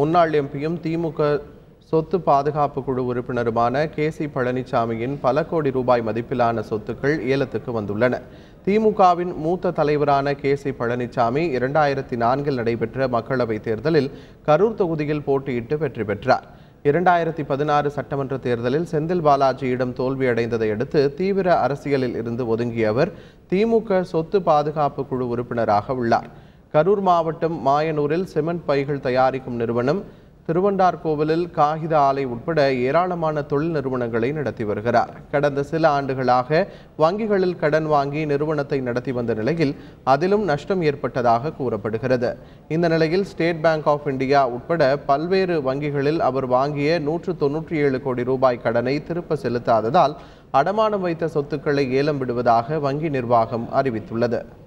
முன்னாள் எம்பியும் திமுக சொத்து பாதுகாப்பு குழு உறுப்பினருமான கே சி பழனிசாமியின் பல கோடி ரூபாய் மதிப்பிலான சொத்துக்கள் ஏலத்துக்கு வந்துள்ளன திமுகவின் மூத்த தலைவரான கே சி பழனிசாமி இரண்டாயிரத்தி நான்கில் நடைபெற்ற மக்களவைத் தேர்தலில் கரூர் தொகுதியில் போட்டியிட்டு வெற்றி பெற்றார் இரண்டாயிரத்தி பதினாறு சட்டமன்ற தேர்தலில் செந்தில் பாலாஜியிடம் தோல்வியடைந்ததை அடுத்து தீவிர அரசியலில் இருந்து ஒதுங்கிய அவர் திமுக சொத்து பாதுகாப்பு குழு உறுப்பினராக உள்ளார் கரூர் மாவட்டம் மாயனூரில் சிமெண்ட் பைகள் தயாரிக்கும் நிறுவனம் கோவிலில் காகித ஆலை உட்பட ஏராளமான தொழில் நிறுவனங்களை நடத்தி வருகிறார் கடந்த சில ஆண்டுகளாக வங்கிகளில் கடன் வாங்கி நிறுவனத்தை நடத்தி வந்த நிலையில் அதிலும் நஷ்டம் ஏற்பட்டதாக கூறப்படுகிறது இந்த நிலையில் ஸ்டேட் பேங்க் ஆஃப் இந்தியா உட்பட பல்வேறு வங்கிகளில் அவர் வாங்கிய நூற்று தொன்னூற்றி ஏழு கோடி ரூபாய் கடனை திருப்ப செலுத்தாததால் அடமானம் வைத்த சொத்துக்களை ஏலம் விடுவதாக வங்கி நிர்வாகம் அறிவித்துள்ளது